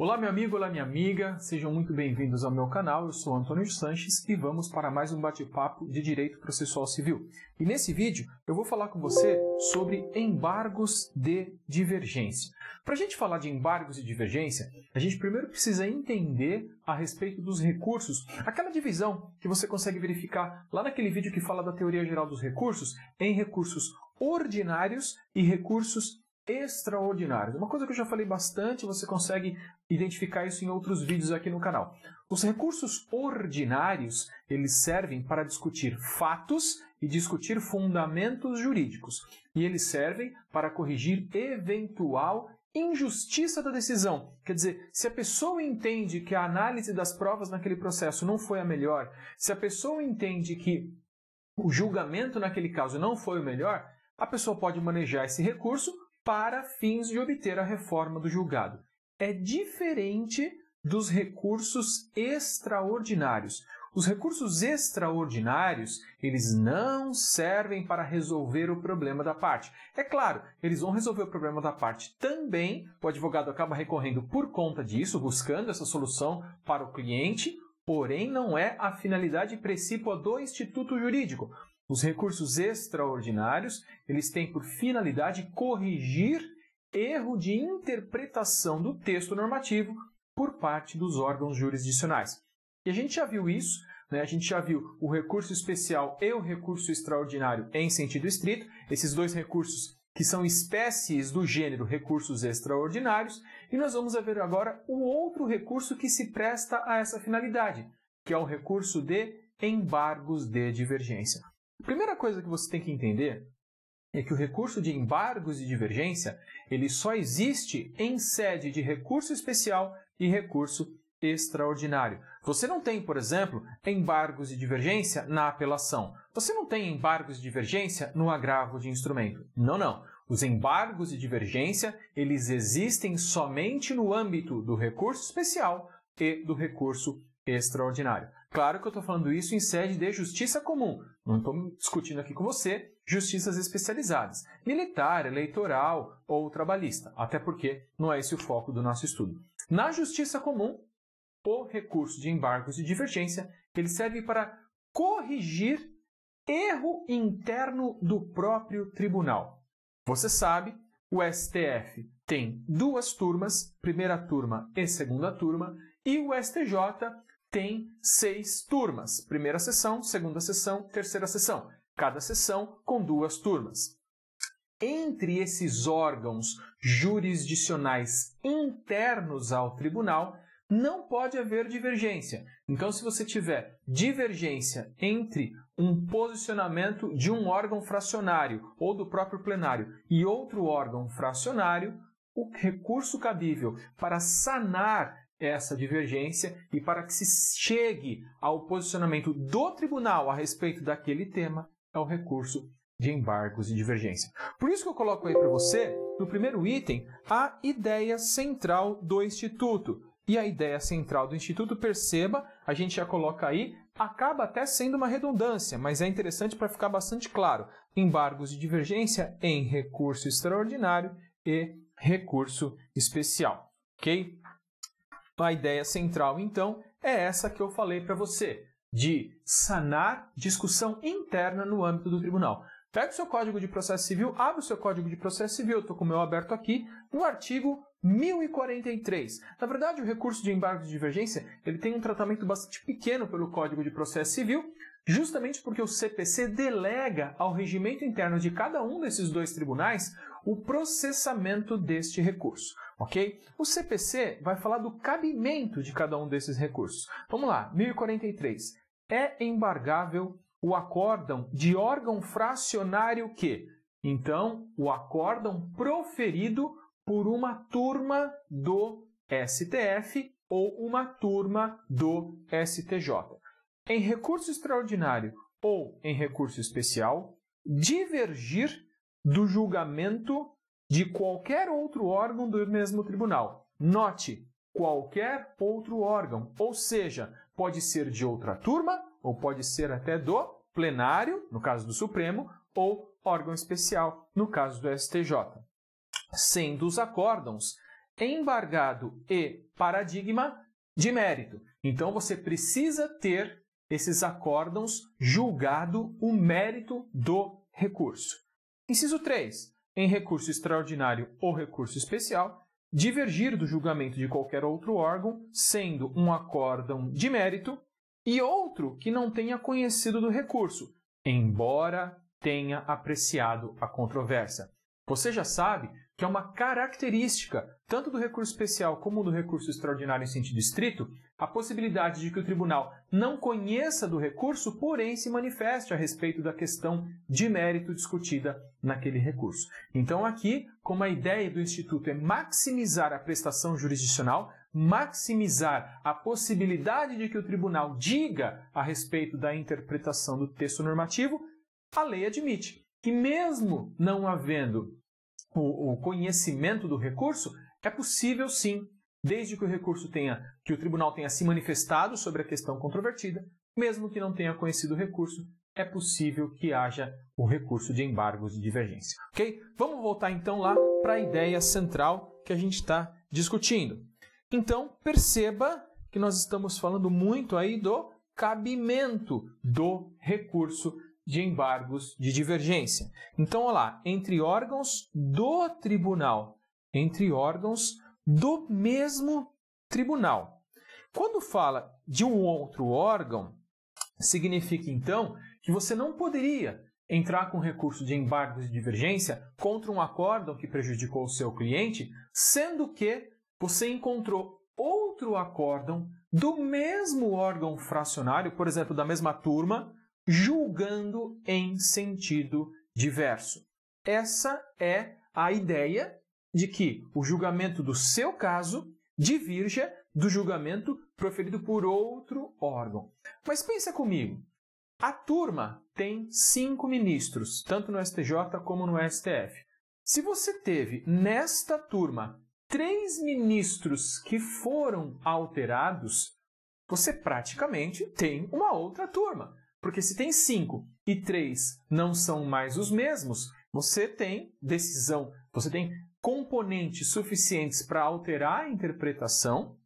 Olá, meu amigo, olá, minha amiga, sejam muito bem-vindos ao meu canal. Eu sou Antônio Sanches e vamos para mais um bate-papo de direito processual civil. E nesse vídeo eu vou falar com você sobre embargos de divergência. Para a gente falar de embargos de divergência, a gente primeiro precisa entender a respeito dos recursos, aquela divisão que você consegue verificar lá naquele vídeo que fala da teoria geral dos recursos, em recursos ordinários e recursos extraordinários. Uma coisa que eu já falei bastante, você consegue identificar isso em outros vídeos aqui no canal. Os recursos ordinários, eles servem para discutir fatos e discutir fundamentos jurídicos, e eles servem para corrigir eventual injustiça da decisão. Quer dizer, se a pessoa entende que a análise das provas naquele processo não foi a melhor, se a pessoa entende que o julgamento naquele caso não foi o melhor, a pessoa pode manejar esse recurso para fins de obter a reforma do julgado. É diferente dos recursos extraordinários. Os recursos extraordinários, eles não servem para resolver o problema da parte. É claro, eles vão resolver o problema da parte também. O advogado acaba recorrendo por conta disso, buscando essa solução para o cliente, porém não é a finalidade principal do instituto jurídico. Os recursos extraordinários, eles têm por finalidade corrigir erro de interpretação do texto normativo por parte dos órgãos jurisdicionais. E a gente já viu isso, né? a gente já viu o recurso especial e o recurso extraordinário em sentido estrito, esses dois recursos que são espécies do gênero recursos extraordinários, e nós vamos ver agora o outro recurso que se presta a essa finalidade, que é o recurso de embargos de divergência. A primeira coisa que você tem que entender é que o recurso de embargos e divergência ele só existe em sede de recurso especial e recurso extraordinário. Você não tem, por exemplo, embargos e divergência na apelação. Você não tem embargos e divergência no agravo de instrumento. Não, não. Os embargos e divergência, eles existem somente no âmbito do recurso especial e do recurso extraordinário. Claro que eu estou falando isso em sede de justiça comum, não estou discutindo aqui com você justiças especializadas, militar, eleitoral ou trabalhista, até porque não é esse o foco do nosso estudo. Na justiça comum, o recurso de embargos de divergência ele serve para corrigir erro interno do próprio tribunal. Você sabe, o STF tem duas turmas, primeira turma e segunda turma, e o STJ tem seis turmas: primeira sessão, segunda sessão, terceira sessão. Cada sessão com duas turmas. Entre esses órgãos jurisdicionais internos ao tribunal, não pode haver divergência. Então, se você tiver divergência entre um posicionamento de um órgão fracionário ou do próprio plenário e outro órgão fracionário, o recurso cabível para sanar essa divergência e para que se chegue ao posicionamento do tribunal a respeito daquele tema é o recurso de embargos e divergência. Por isso que eu coloco aí para você, no primeiro item, a ideia central do Instituto. E a ideia central do Instituto, perceba, a gente já coloca aí, acaba até sendo uma redundância, mas é interessante para ficar bastante claro. Embargos de divergência em recurso extraordinário e recurso especial. Ok? A ideia central, então, é essa que eu falei para você, de sanar discussão interna no âmbito do tribunal. Pega o seu Código de Processo Civil, abre o seu Código de Processo Civil, estou com o meu aberto aqui, no artigo 1043. Na verdade, o recurso de embargo de divergência ele tem um tratamento bastante pequeno pelo Código de Processo Civil, justamente porque o CPC delega ao regimento interno de cada um desses dois tribunais o processamento deste recurso, ok? O CPC vai falar do cabimento de cada um desses recursos. Vamos lá, 1043. É embargável o acórdão de órgão fracionário que, então, o acórdão proferido por uma turma do STF ou uma turma do STJ em recurso extraordinário ou em recurso especial, divergir do julgamento de qualquer outro órgão do mesmo tribunal. Note, qualquer outro órgão, ou seja, pode ser de outra turma, ou pode ser até do plenário, no caso do Supremo, ou órgão especial, no caso do STJ. Sendo os acórdãos embargado e paradigma de mérito. Então você precisa ter esses acórdãos julgado o mérito do recurso. Inciso 3. Em recurso extraordinário ou recurso especial, divergir do julgamento de qualquer outro órgão, sendo um acórdão de mérito e outro que não tenha conhecido do recurso, embora tenha apreciado a controvérsia. Você já sabe que é uma característica tanto do recurso especial como do recurso extraordinário em sentido estrito, a possibilidade de que o tribunal não conheça do recurso, porém se manifeste a respeito da questão de mérito discutida naquele recurso. Então, aqui, como a ideia do Instituto é maximizar a prestação jurisdicional, maximizar a possibilidade de que o tribunal diga a respeito da interpretação do texto normativo, a lei admite que, mesmo não havendo o, o conhecimento do recurso, é possível sim, desde que o recurso tenha, que o tribunal tenha se manifestado sobre a questão controvertida, mesmo que não tenha conhecido o recurso, é possível que haja o recurso de embargos de divergência. Ok? Vamos voltar então lá para a ideia central que a gente está discutindo. Então, perceba que nós estamos falando muito aí do cabimento do recurso de embargos de divergência. Então, olha lá, entre órgãos do tribunal, entre órgãos do mesmo tribunal. Quando fala de um outro órgão, significa então que você não poderia entrar com recurso de embargos de divergência contra um acórdão que prejudicou o seu cliente, sendo que você encontrou outro acórdão do mesmo órgão fracionário, por exemplo, da mesma turma, julgando em sentido diverso. Essa é a ideia de que o julgamento do seu caso divirja do julgamento proferido por outro órgão. Mas pensa comigo, a turma tem cinco ministros, tanto no STJ como no STF. Se você teve nesta turma três ministros que foram alterados, você praticamente tem uma outra turma. Porque se tem cinco e três não são mais os mesmos, você tem decisão, você tem componentes suficientes para alterar a interpretação,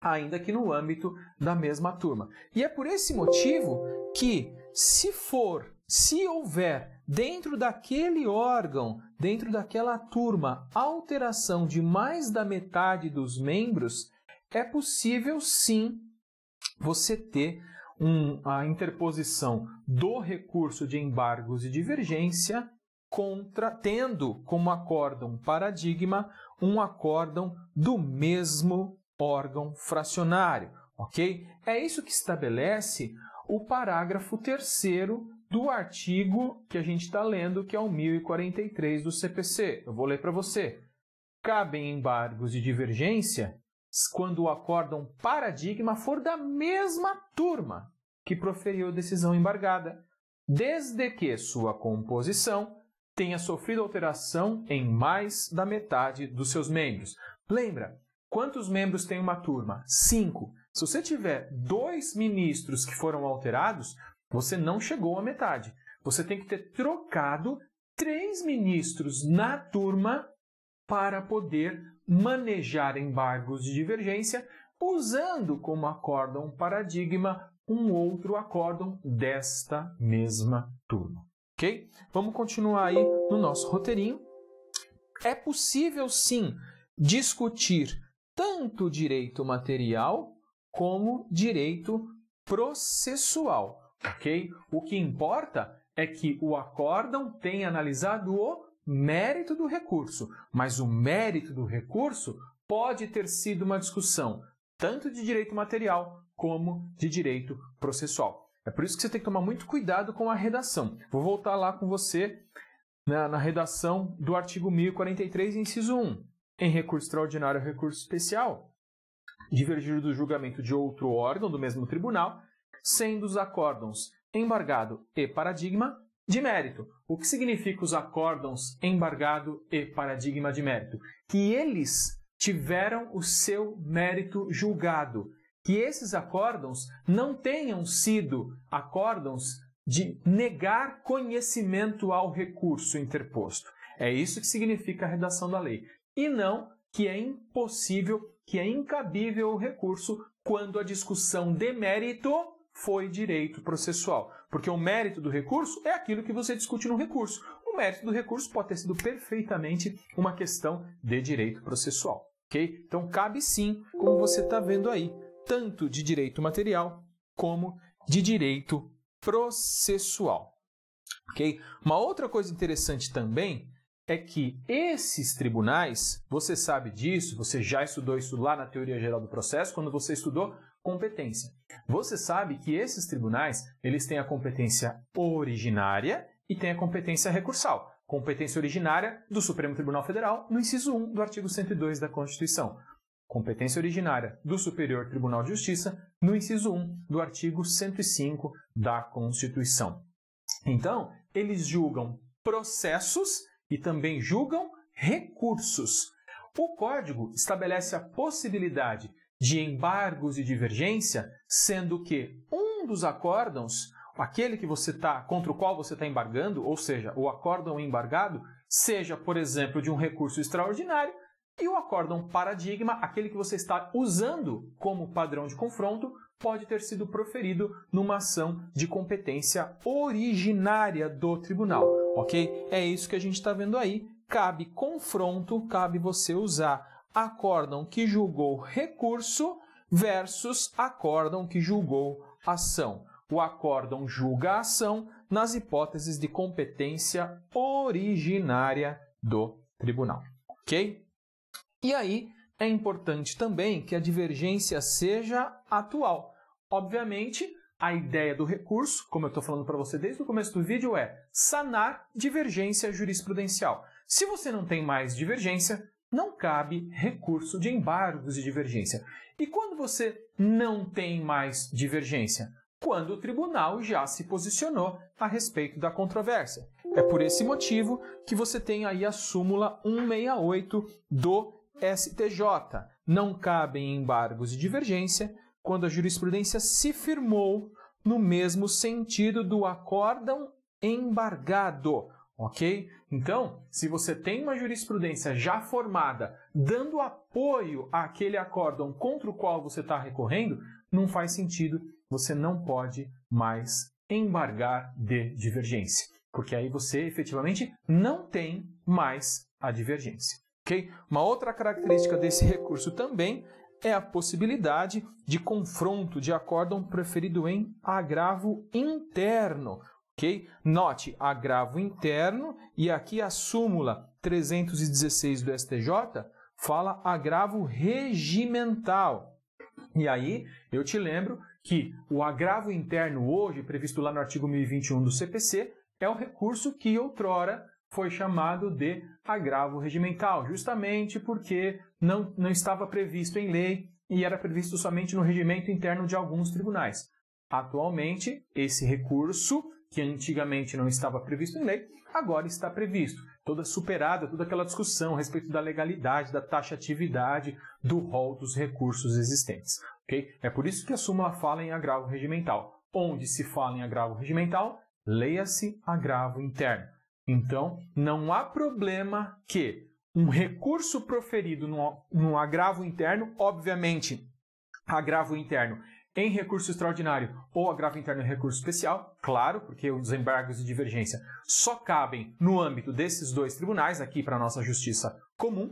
ainda que no âmbito da mesma turma. E é por esse motivo que, se for, se houver dentro daquele órgão, dentro daquela turma, alteração de mais da metade dos membros, é possível sim você ter um, a interposição do recurso de embargos e divergência contra, tendo como acórdão paradigma um acórdão do mesmo órgão fracionário, ok? É isso que estabelece o parágrafo terceiro do artigo que a gente está lendo, que é o 1043 do CPC. Eu vou ler para você. Cabem embargos de divergência quando o acórdão paradigma for da mesma turma que proferiu a decisão embargada, desde que sua composição tenha sofrido alteração em mais da metade dos seus membros. Lembra, quantos membros tem uma turma? Cinco. Se você tiver dois ministros que foram alterados, você não chegou à metade. Você tem que ter trocado três ministros na turma para poder manejar embargos de divergência usando como acórdão paradigma um outro acórdão desta mesma turma. Ok? Vamos continuar aí no nosso roteirinho. É possível sim discutir tanto direito material como direito processual, ok? O que importa é que o acórdão tenha analisado o mérito do recurso, mas o mérito do recurso pode ter sido uma discussão tanto de direito material como de direito processual. É por isso que você tem que tomar muito cuidado com a redação. Vou voltar lá com você na, né, na redação do artigo 1043, inciso 1. Em recurso extraordinário ou recurso especial, divergido do julgamento de outro órgão do mesmo tribunal, sendo os acórdons embargado e paradigma, de mérito. O que significa os acórdãos embargado e paradigma de mérito? Que eles tiveram o seu mérito julgado. Que esses acórdãos não tenham sido acórdãos de negar conhecimento ao recurso interposto. É isso que significa a redação da lei. E não que é impossível, que é incabível o recurso quando a discussão de mérito foi direito processual. Porque o mérito do recurso é aquilo que você discute no recurso. O mérito do recurso pode ter sido perfeitamente uma questão de direito processual. ok Então, cabe sim, como você está vendo aí, tanto de direito material como de direito processual. ok Uma outra coisa interessante também é que esses tribunais, você sabe disso, você já estudou isso lá na teoria geral do processo, quando você estudou competência. Você sabe que esses tribunais, eles têm a competência originária e têm a competência recursal. Competência originária do Supremo Tribunal Federal, no inciso 1 do artigo 102 da Constituição. Competência originária do Superior Tribunal de Justiça, no inciso 1 do artigo 105 da Constituição. Então, eles julgam processos e também julgam recursos. O código estabelece a possibilidade de embargos e divergência, sendo que um dos acórdãos, aquele que você tá, contra o qual você está embargando, ou seja, o acórdão embargado, seja, por exemplo, de um recurso extraordinário, e o acórdão paradigma, aquele que você está usando como padrão de confronto, pode ter sido proferido numa ação de competência originária do tribunal, ok? É isso que a gente está vendo aí. Cabe confronto, cabe você usar acórdão que julgou recurso versus acórdão que julgou ação. O acórdão julga a ação nas hipóteses de competência originária do tribunal. Ok? E aí é importante também que a divergência seja atual. Obviamente, a ideia do recurso, como eu estou falando para você desde o começo do vídeo, é sanar divergência jurisprudencial. Se você não tem mais divergência, não cabe recurso de embargos de divergência. E quando você não tem mais divergência? Quando o tribunal já se posicionou a respeito da controvérsia. É por esse motivo que você tem aí a súmula 168 do STJ. Não cabem embargos de divergência quando a jurisprudência se firmou no mesmo sentido do acórdão embargado, Ok? Então, se você tem uma jurisprudência já formada dando apoio àquele acórdão contra o qual você está recorrendo, não faz sentido, você não pode mais embargar de divergência, porque aí você efetivamente não tem mais a divergência. Ok? Uma outra característica desse recurso também é a possibilidade de confronto de acórdão preferido em agravo interno ok? Note agravo interno e aqui a súmula 316 do STJ fala agravo regimental. E aí eu te lembro que o agravo interno hoje, previsto lá no artigo 1021 do CPC, é o recurso que outrora foi chamado de agravo regimental, justamente porque não, não estava previsto em lei e era previsto somente no regimento interno de alguns tribunais. Atualmente, esse recurso que antigamente não estava previsto em lei, agora está previsto. Toda superada, toda aquela discussão a respeito da legalidade, da taxatividade, do rol dos recursos existentes. Okay? É por isso que a súmula fala em agravo regimental. Onde se fala em agravo regimental, leia-se agravo interno. Então, não há problema que um recurso proferido no, no agravo interno, obviamente, agravo interno em recurso extraordinário ou agravo interno em é recurso especial, claro, porque os embargos de divergência só cabem no âmbito desses dois tribunais, aqui para a nossa justiça comum.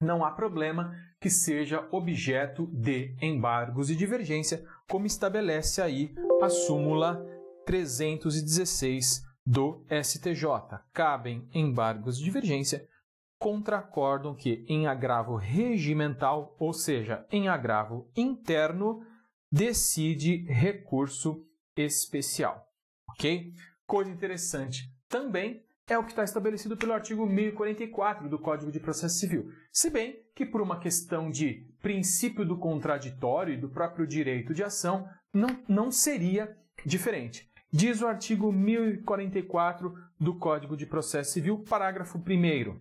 Não há problema que seja objeto de embargos de divergência, como estabelece aí a súmula 316 do STJ. Cabem embargos de divergência contra acórdão que, em agravo regimental, ou seja, em agravo interno, decide recurso especial. Ok? Coisa interessante também é o que está estabelecido pelo artigo 1044 do Código de Processo Civil. Se bem que, por uma questão de princípio do contraditório e do próprio direito de ação, não, não seria diferente. Diz o artigo 1044 do Código de Processo Civil, parágrafo 1.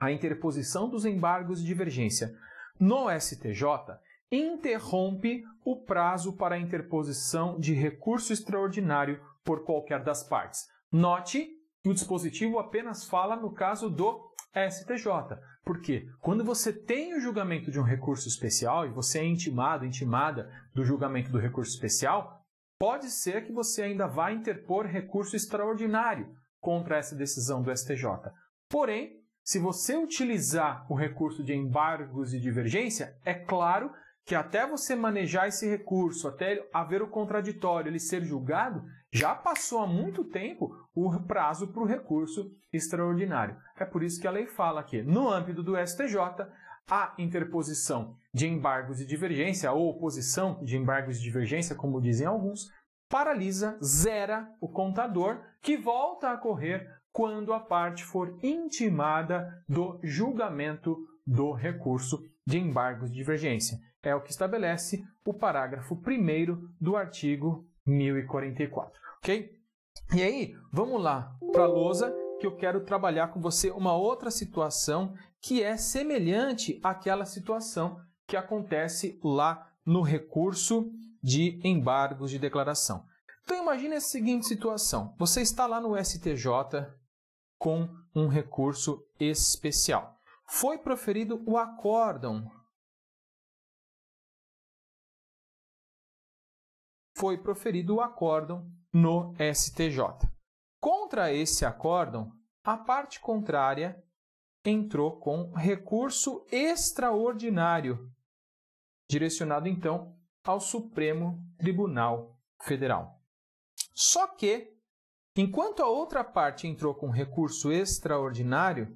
A interposição dos embargos de divergência no STJ interrompe o prazo para a interposição de recurso extraordinário por qualquer das partes. Note que o dispositivo apenas fala no caso do STJ, porque quando você tem o julgamento de um recurso especial e você é intimado, intimada do julgamento do recurso especial, pode ser que você ainda vá interpor recurso extraordinário contra essa decisão do STJ. Porém, se você utilizar o recurso de embargos e divergência, é claro que até você manejar esse recurso, até haver o contraditório, ele ser julgado, já passou há muito tempo o prazo para o recurso extraordinário. É por isso que a lei fala que, no âmbito do STJ, a interposição de embargos de divergência, ou oposição de embargos de divergência, como dizem alguns, paralisa, zera o contador, que volta a correr quando a parte for intimada do julgamento do recurso de embargos de divergência. É o que estabelece o parágrafo 1 do artigo 1044, ok? E aí, vamos lá para a lousa, que eu quero trabalhar com você uma outra situação que é semelhante àquela situação que acontece lá no recurso de embargos de declaração. Então imagine a seguinte situação: você está lá no STJ com um recurso especial. Foi proferido o acórdão. Foi proferido o acórdão no STJ. Contra esse acórdão, a parte contrária entrou com recurso extraordinário, direcionado então ao Supremo Tribunal Federal. Só que, enquanto a outra parte entrou com recurso extraordinário,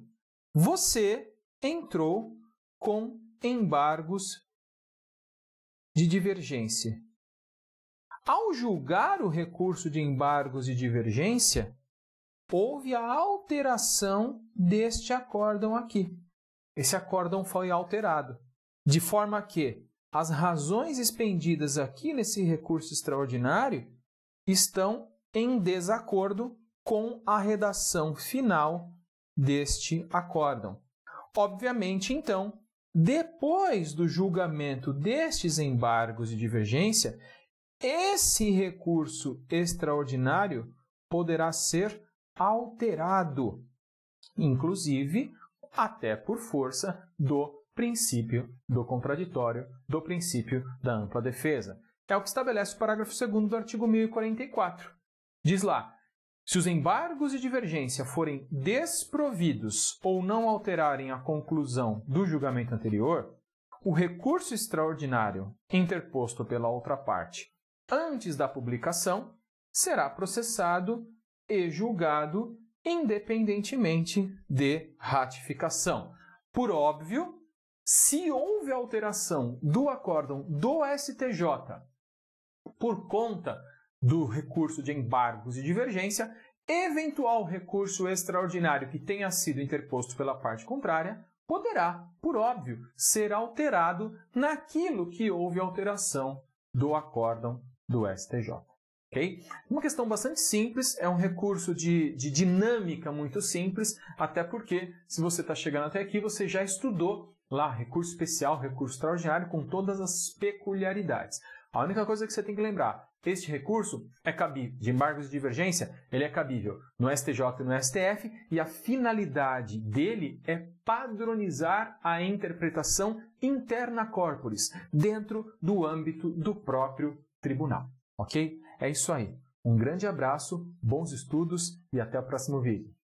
você, entrou com embargos de divergência. Ao julgar o recurso de embargos de divergência, houve a alteração deste acórdão aqui. Esse acórdão foi alterado, de forma que as razões expendidas aqui nesse recurso extraordinário estão em desacordo com a redação final deste acórdão. Obviamente, então, depois do julgamento destes embargos de divergência, esse recurso extraordinário poderá ser alterado, inclusive até por força do princípio do contraditório, do princípio da ampla defesa. É o que estabelece o parágrafo 2 do artigo 1044. Diz lá: se os embargos de divergência forem desprovidos ou não alterarem a conclusão do julgamento anterior, o recurso extraordinário interposto pela outra parte antes da publicação será processado e julgado independentemente de ratificação. Por óbvio, se houve alteração do acórdão do STJ por conta do recurso de embargos e divergência, eventual recurso extraordinário que tenha sido interposto pela parte contrária, poderá, por óbvio, ser alterado naquilo que houve alteração do acórdão do STJ. Okay? Uma questão bastante simples, é um recurso de, de dinâmica muito simples, até porque, se você está chegando até aqui, você já estudou lá recurso especial, recurso extraordinário, com todas as peculiaridades. A única coisa que você tem que lembrar, este recurso é cabível, de embargos de divergência, ele é cabível no STJ e no STF e a finalidade dele é padronizar a interpretação interna corporis dentro do âmbito do próprio tribunal, ok? É isso aí. Um grande abraço, bons estudos e até o próximo vídeo.